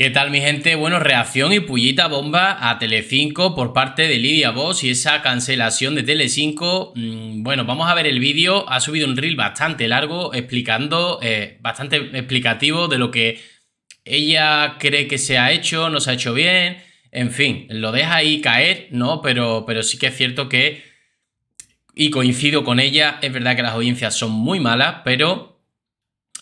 ¿Qué tal mi gente? Bueno, reacción y pullita bomba a Telecinco por parte de Lidia Boss y esa cancelación de Telecinco. Mm, bueno, vamos a ver el vídeo. Ha subido un reel bastante largo explicando, eh, bastante explicativo de lo que ella cree que se ha hecho, no se ha hecho bien. En fin, lo deja ahí caer, ¿no? Pero, pero sí que es cierto que, y coincido con ella, es verdad que las audiencias son muy malas, pero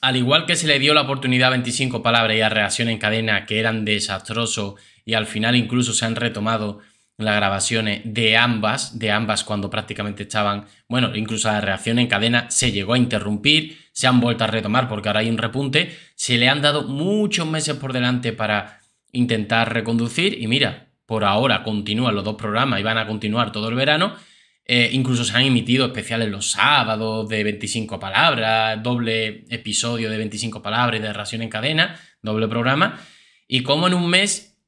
al igual que se le dio la oportunidad a 25 palabras y a reacción en cadena que eran desastrosos y al final incluso se han retomado las grabaciones de ambas, de ambas cuando prácticamente estaban, bueno, incluso la reacción en cadena se llegó a interrumpir, se han vuelto a retomar porque ahora hay un repunte, se le han dado muchos meses por delante para intentar reconducir y mira, por ahora continúan los dos programas y van a continuar todo el verano eh, incluso se han emitido especiales los sábados de 25 palabras, doble episodio de 25 palabras de ración en cadena, doble programa. Y como en un mes,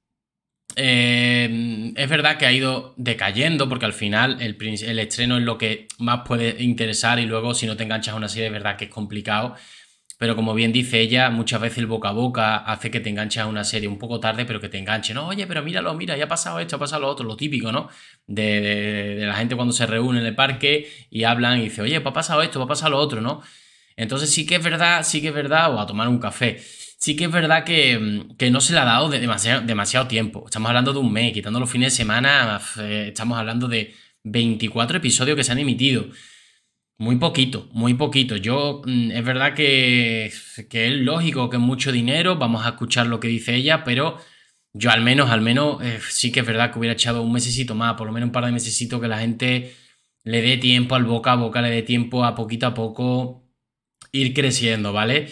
eh, es verdad que ha ido decayendo, porque al final el estreno es lo que más puede interesar y luego si no te enganchas a una serie, es verdad que es complicado pero como bien dice ella, muchas veces el boca a boca hace que te enganches a una serie un poco tarde, pero que te enganche. No, oye, pero míralo, mira, ya ha pasado esto, ha pasado lo otro, lo típico, ¿no? De, la gente cuando se reúne en el parque y hablan y dice, oye, pues ha pasado esto, va pues ha pasado lo otro, ¿no? Entonces sí que es verdad, sí que es verdad, o a tomar un café, sí que es verdad que, mm, no se le ha dado demasiado, demasiado, tiempo. Estamos hablando de un mes, quitando los fines de semana, eh, estamos hablando de 24 episodios que se han emitido. Muy poquito, muy poquito. Yo, mm, es verdad que, que, es lógico que mucho dinero, vamos a escuchar lo que dice ella, pero yo al menos, al menos, eh, sí que es verdad que hubiera echado un mesecito más, por lo menos un par de mesecitos que la gente le dé tiempo al boca a boca, le dé tiempo a poquito a poco ir creciendo, ¿vale?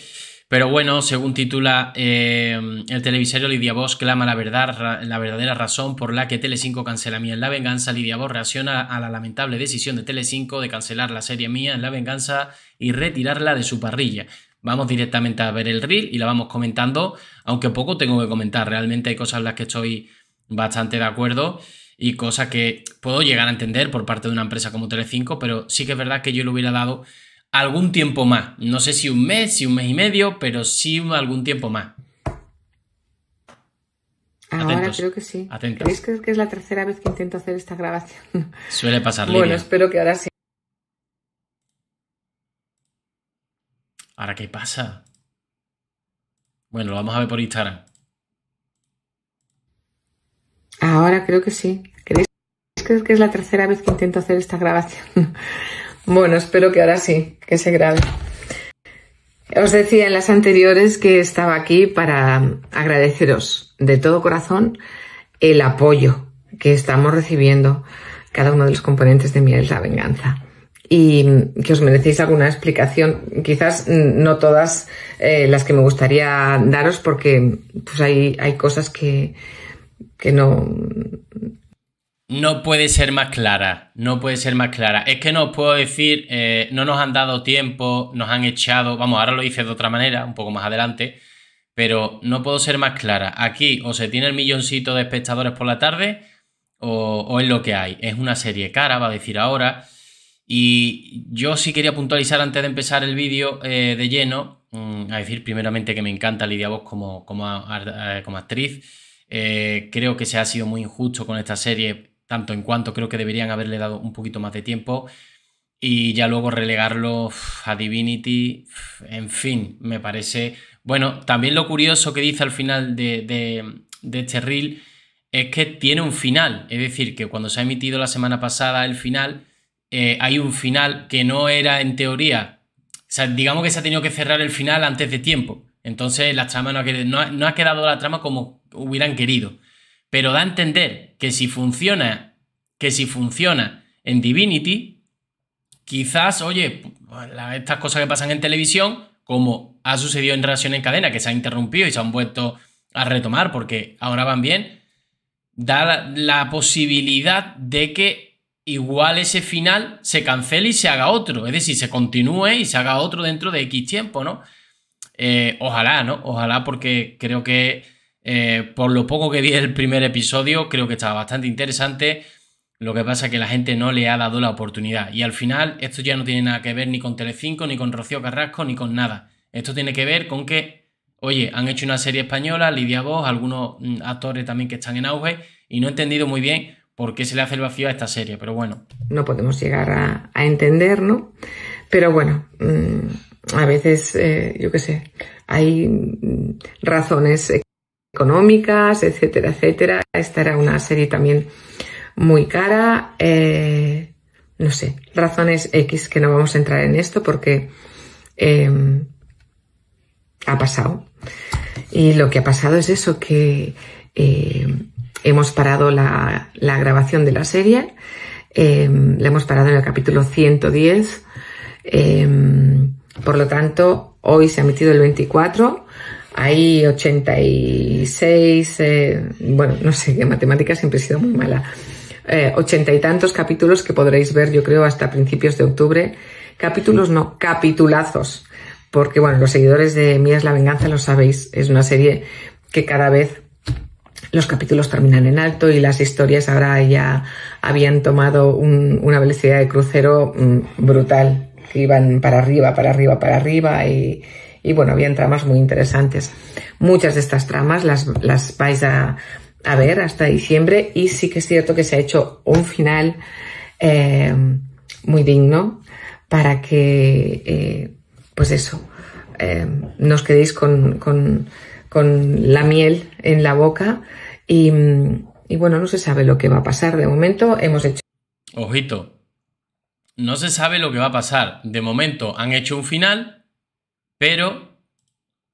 Pero bueno, según titula eh, el televisorio, Lidia Vos clama la, verdad, la verdadera razón por la que Tele5 cancela Mía en la Venganza. Lidia Vos reacciona a la lamentable decisión de Tele5 de cancelar la serie Mía en la Venganza y retirarla de su parrilla. Vamos directamente a ver el reel y la vamos comentando, aunque poco tengo que comentar. Realmente hay cosas en las que estoy bastante de acuerdo y cosas que puedo llegar a entender por parte de una empresa como Tele5, pero sí que es verdad que yo le hubiera dado algún tiempo más. No sé si un mes, si un mes y medio, pero sí algún tiempo más. Ahora creo que sí. ¿Crees que es la tercera vez que intento hacer esta grabación? Suele pasar, Bueno, espero que ahora sí. ¿Ahora qué pasa? Bueno, lo vamos a ver por Instagram. Ahora creo que sí. ¿Creéis que es la tercera vez que intento hacer esta grabación? Bueno, espero que ahora sí, que se grabe. Os decía en las anteriores que estaba aquí para agradeceros de todo corazón el apoyo que estamos recibiendo cada uno de los componentes de Miel la Venganza y que os merecéis alguna explicación, quizás no todas eh, las que me gustaría daros porque pues hay, hay cosas que, que no, no puede ser más clara, no puede ser más clara. Es que no os puedo decir, eh, no nos han dado tiempo, nos han echado, vamos, ahora lo hice de otra manera, un poco más adelante, pero no puedo ser más clara. Aquí o se tiene el milloncito de espectadores por la tarde o, es lo que hay. Es una serie cara, va a decir ahora. Y yo sí quería puntualizar antes de empezar el vídeo eh, de lleno, mm, a decir primeramente que me encanta Lidia Vos como, como, actriz. Eh, creo que se ha sido muy injusto con esta serie tanto en cuanto creo que deberían haberle dado un poquito más de tiempo y ya luego relegarlo a Divinity, en fin, me parece... Bueno, también lo curioso que dice al final de, de, este reel es que tiene un final, es decir, que cuando se ha emitido la semana pasada el final, eh, hay un final que no era en teoría, o sea, digamos que se ha tenido que cerrar el final antes de tiempo, entonces la trama no ha quedado la trama como hubieran querido. Pero da a entender que si funciona, que si funciona en Divinity, quizás, oye, estas cosas que pasan en televisión, como ha sucedido en Relación en Cadena, que se ha interrumpido y se han vuelto a retomar porque ahora van bien, da la, posibilidad de que igual ese final se cancele y se haga otro. Es decir, se continúe y se haga otro dentro de X tiempo, ¿no? Eh, ojalá, ¿no? Ojalá porque creo que eh, por lo poco que vi el primer episodio, creo que estaba bastante interesante. Lo que pasa es que la gente no le ha dado la oportunidad. Y al final, esto ya no tiene nada que ver ni con Telecinco, ni con Rocío Carrasco, ni con nada. Esto tiene que ver con que, oye, han hecho una serie española, Lidia Voz, algunos mm, actores también que están en auge, y no he entendido muy bien por qué se le hace el vacío a esta serie, pero bueno. No podemos llegar a, entender, ¿no? Pero bueno, mm, a veces, eh, yo qué sé, hay mm, razones económicas, etcétera, etcétera. Esta era una serie también muy cara. Eh, no sé, razones X que no vamos a entrar en esto porque em, ha pasado. Y lo que ha pasado es eso, que em, hemos parado la, grabación de la serie, em, la hemos parado en el capítulo 110. por lo tanto, hoy se ha emitido el 24 hay 86, eh, bueno, no sé, de matemáticas siempre ha sido muy mala. Eh, ochenta y tantos capítulos que podréis ver, yo creo, hasta principios de octubre. Capítulos no, capitulazos. Porque, bueno, los seguidores de Mías la venganza lo sabéis. Es una serie que cada vez los capítulos terminan en alto y las historias ahora ya habían tomado una velocidad de crucero mm, brutal, que iban para arriba, para arriba, para arriba y, y bueno, habían tramas muy interesantes. Muchas de estas tramas las, vais a, ver hasta diciembre y sí que es cierto que se ha hecho un final eh, muy digno para que, eh, pues eso, eh, nos quedéis con, la miel en la boca y bueno, no se sabe lo que va a pasar. De momento hemos hecho... Ojito, no se sabe lo que va a pasar. De momento han hecho un final pero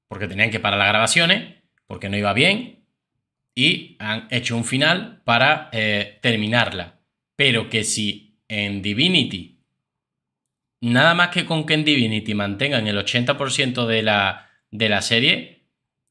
porque tenían que parar las grabaciones, porque no iba bien, y han hecho un final para eh, terminarla. Pero que si en Divinity, nada más que con que en Divinity mantengan el 80% de la, serie,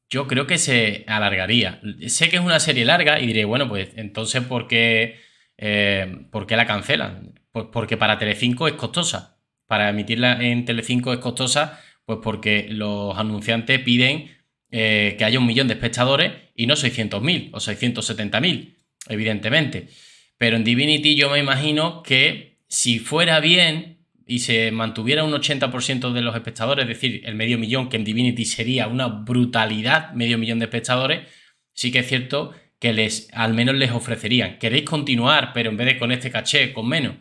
yo creo que se alargaría. Sé que es una serie larga y diré, bueno, pues entonces, ¿por qué, eh, ¿por qué la cancelan? Pues porque para Telecinco es costosa. Para emitirla en Telecinco es costosa pues porque los anunciantes piden eh, que haya un millón de espectadores y no 600.000 o 670.000, evidentemente. Pero en Divinity yo me imagino que si fuera bien y se mantuviera un 80% de los espectadores, es decir, el medio millón, que en Divinity sería una brutalidad, medio millón de espectadores, sí que es cierto que les, al menos les ofrecerían. ¿Queréis continuar, pero en vez de con este caché, con menos?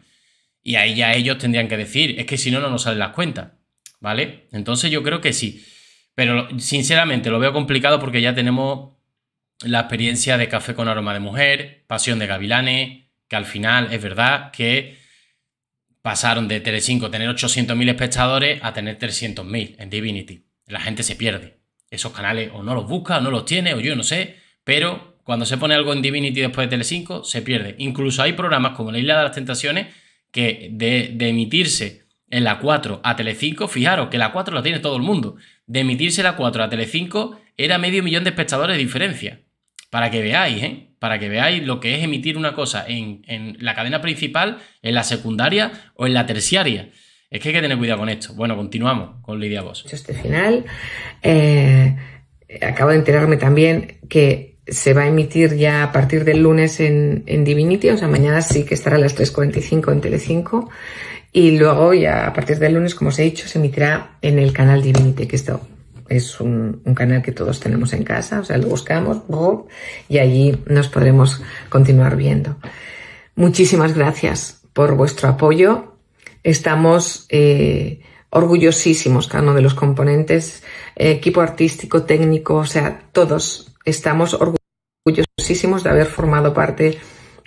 Y ahí ya ellos tendrían que decir, es que si no, no nos salen las cuentas. ¿vale? Entonces yo creo que sí. Pero sinceramente lo veo complicado porque ya tenemos la experiencia de Café con Aroma de Mujer, Pasión de Gavilanes, que al final es verdad que pasaron de Telecinco tener 800.000 espectadores a tener 300.000 en Divinity. La gente se pierde. Esos canales o no los busca o no los tiene o yo no sé, pero cuando se pone algo en Divinity después de Tele5, se pierde. Incluso hay programas como La Isla de las Tentaciones que de emitirse en la 4 a Telecinco, fijaros que la 4 la tiene todo el mundo. De emitirse la 4 a Telecinco era medio millón de espectadores de diferencia. Para que veáis, ¿eh? Para que veáis lo que es emitir una cosa en, en la cadena principal, en la secundaria o en la terciaria. Es que hay que tener cuidado con esto. Bueno, continuamos con Lidia Vos. Este final, eh, acabo de enterarme también que se va a emitir ya a partir del lunes en, en Divinity, o sea, mañana sí que estará a las 3.45 en Telecinco. 5 y luego ya a partir del lunes, como os he dicho, se emitirá en el canal Divinity, que esto es un, canal que todos tenemos en casa, o sea, lo buscamos y allí nos podremos continuar viendo. Muchísimas gracias por vuestro apoyo. Estamos eh, orgullosísimos, cada uno de los componentes, eh, equipo artístico, técnico, o sea, todos estamos orgullosísimos de haber formado parte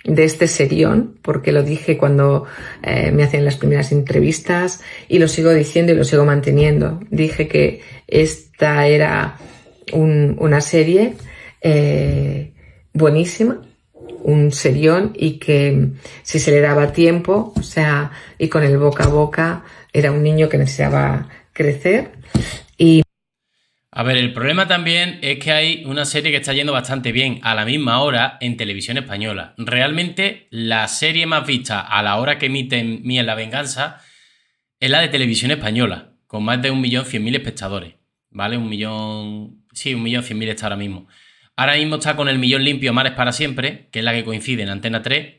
de este serión, porque lo dije cuando eh, me hacían las primeras entrevistas y lo sigo diciendo y lo sigo manteniendo. Dije que esta era una serie eh, buenísima, un serión y que si se le daba tiempo, o sea, y con el boca a boca, era un niño que necesitaba crecer y a ver, el problema también es que hay una serie que está yendo bastante bien a la misma hora en televisión española. Realmente la serie más vista a la hora que emiten Miel en la Venganza es la de televisión española, con más de un millón cien mil espectadores. ¿Vale? Un millón... Sí, un millón cien mil está ahora mismo. Ahora mismo está con el millón limpio Mares para siempre, que es la que coincide en Antena 3,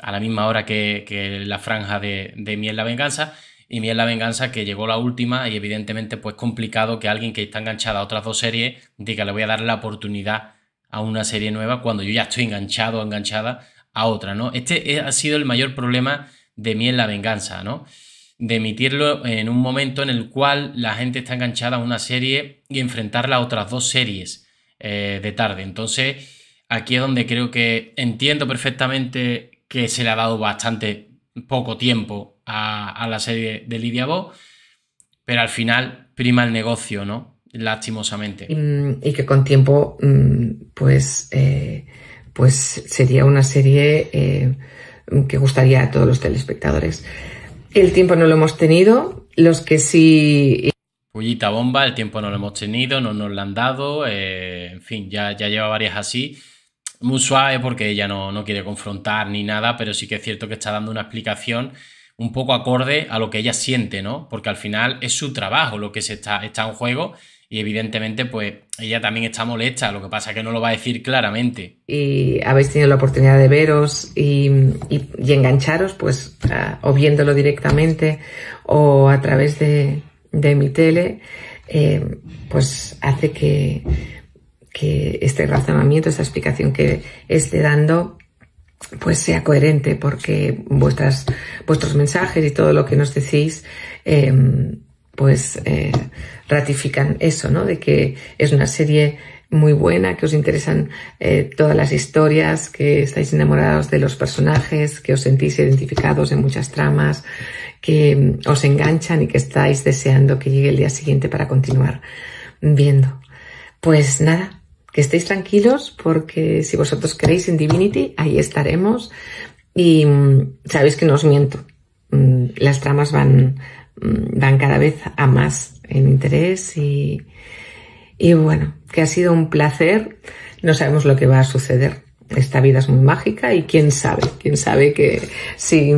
a la misma hora que, la franja de, de Miel la Venganza y Miel la Venganza, que llegó la última y evidentemente pues complicado que alguien que está enganchada a otras dos series diga le voy a dar la oportunidad a una serie nueva cuando yo ya estoy enganchado o enganchada a otra, ¿no? Este ha sido el mayor problema de Miel la Venganza, ¿no? De emitirlo en un momento en el cual la gente está enganchada a una serie y enfrentarla a otras dos series eh, de tarde. Entonces, aquí es donde creo que entiendo perfectamente que se le ha dado bastante poco tiempo a, la serie de Lidia Bo, pero al final prima el negocio, ¿no? Lastimosamente. Y mm, que con tiempo, mm, pues, eh, pues sería una serie eh, que gustaría a todos los telespectadores. El tiempo no lo hemos tenido, los que sí... Pullita bomba, el tiempo no lo hemos tenido, no nos lo han dado, eh, en fin, ya, ya lleva varias así muy suave porque ella no, quiere confrontar ni nada, pero sí que es cierto que está dando una explicación un poco acorde a lo que ella siente, ¿no? Porque al final es su trabajo lo que se está, está en juego y evidentemente pues ella también está molesta, lo que pasa es que no lo va a decir claramente. Y habéis tenido la oportunidad de veros y, y, engancharos pues o viéndolo directamente o a través de, de mi tele, eh, pues hace que que este razonamiento, esta explicación que esté dando, pues sea coherente, porque vuestras, vuestros mensajes y todo lo que nos decís, em, pues eh, ratifican eso, ¿no? De que es una serie muy buena, que os interesan eh, todas las historias, que estáis enamorados de los personajes, que os sentís identificados en muchas tramas, que em, os enganchan y que estáis deseando que llegue el día siguiente para continuar viendo. Pues nada, que estéis tranquilos porque si vosotros queréis en Divinity, ahí estaremos. Y mm, sabéis que no os miento, mm, las tramas van, mm, van cada vez a más en interés y, y bueno, que ha sido un placer. No sabemos lo que va a suceder. Esta vida es muy mágica y quién sabe, quién sabe que si,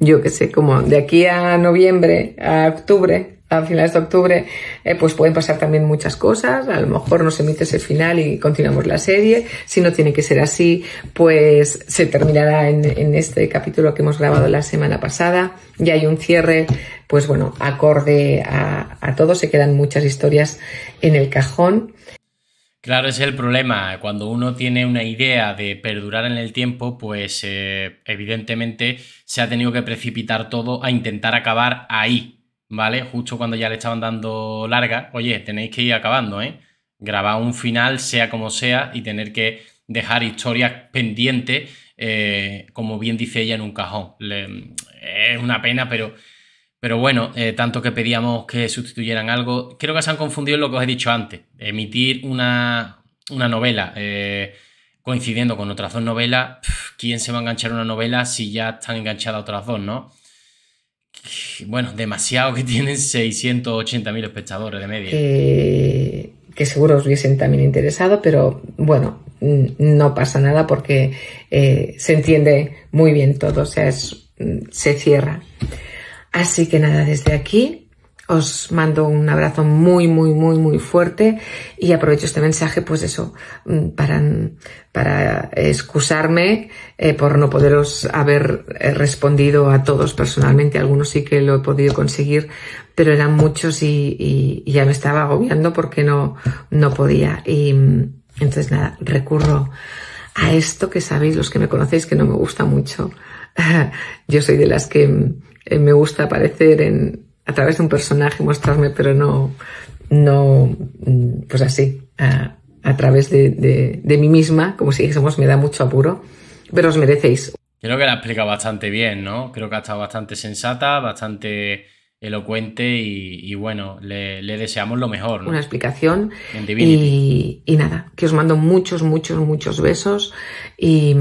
yo qué sé, como de aquí a noviembre, a octubre, a finales de octubre, eh, pues pueden pasar también muchas cosas. A lo mejor nos emite ese final y continuamos la serie. Si no tiene que ser así, pues se terminará en, este capítulo que hemos grabado la semana pasada. Ya hay un cierre, pues bueno, acorde a, todo. Se quedan muchas historias en el cajón. Claro, es el problema. Cuando uno tiene una idea de perdurar en el tiempo, pues eh, evidentemente se ha tenido que precipitar todo a intentar acabar ahí, ¿vale? Justo cuando ya le estaban dando larga, oye, tenéis que ir acabando, ¿eh? Grabar un final, sea como sea, y tener que dejar historias pendientes, eh, como bien dice ella, en un cajón. es una pena, pero, pero bueno, eh, tanto que pedíamos que sustituyeran algo. Creo que se han confundido en lo que os he dicho antes. Emitir una, novela. Eh, coincidiendo con otras dos novelas, ¿quién se va a enganchar a una novela si ya están enganchadas otras dos, no? bueno, demasiado que tienen 680.000 espectadores de media. Que, seguro os hubiesen también interesado, pero bueno, no pasa nada porque eh, se entiende muy bien todo, o sea, mm, se cierra. Así que nada, desde aquí os mando un abrazo muy, muy, muy, muy fuerte y aprovecho este mensaje, pues eso, mm, para, para excusarme eh, por no poderos haber eh, respondido a todos personalmente. Algunos sí que lo he podido conseguir, pero eran muchos y, y ya me estaba agobiando porque no, no podía. Y mm, entonces nada, recurro a esto que sabéis los que me conocéis que no me gusta mucho. Yo soy de las que mm, eh, me gusta aparecer en, a través de un personaje mostrarme, pero no, no mm, pues así, a, través de, mí misma, como si dijésemos, me da mucho apuro, pero os merecéis. Creo que la explica bastante bien, ¿no? Creo que ha estado bastante sensata, bastante elocuente y, bueno, le, deseamos lo mejor. ¿no? Una explicación. Y, y, nada, que os mando muchos, muchos, muchos besos y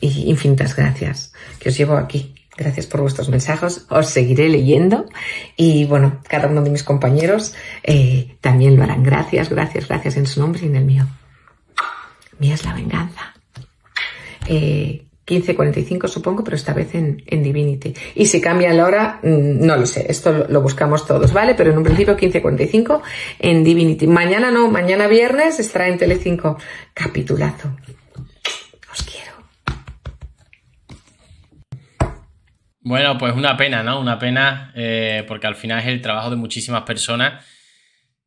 infinitas gracias, que os llevo aquí Gracias por vuestros mensajes, os seguiré leyendo y bueno, cada uno de mis compañeros eh, también lo harán. Gracias, gracias, gracias en su nombre y en el mío. Mía es la venganza. Eh, 15.45 supongo, pero esta vez en, Divinity. Y si cambia la hora, mm, no lo sé, esto lo, buscamos todos, ¿vale? Pero en un principio 15.45 en Divinity. Mañana no, mañana viernes estará en Telecinco. Capitulazo. Bueno, pues una pena, ¿no? Una pena, eh, porque al final es el trabajo de muchísimas personas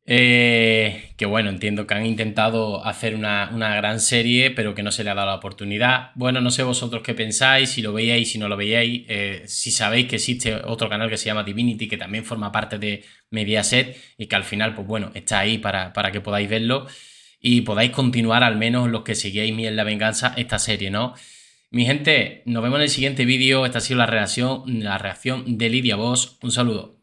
eh, que, bueno, entiendo que han intentado hacer una, gran serie, pero que no se le ha dado la oportunidad. Bueno, no sé vosotros qué pensáis, si lo veíais, si no lo veíais, eh, si sabéis que existe otro canal que se llama Divinity, que también forma parte de Mediaset y que al final, pues bueno, está ahí para, para que podáis verlo y podáis continuar al menos los que seguíais mi en la venganza esta serie, ¿no? Mi gente, nos vemos en el siguiente vídeo. Esta ha sido la reacción, la reacción de Lidia Voss. Un saludo.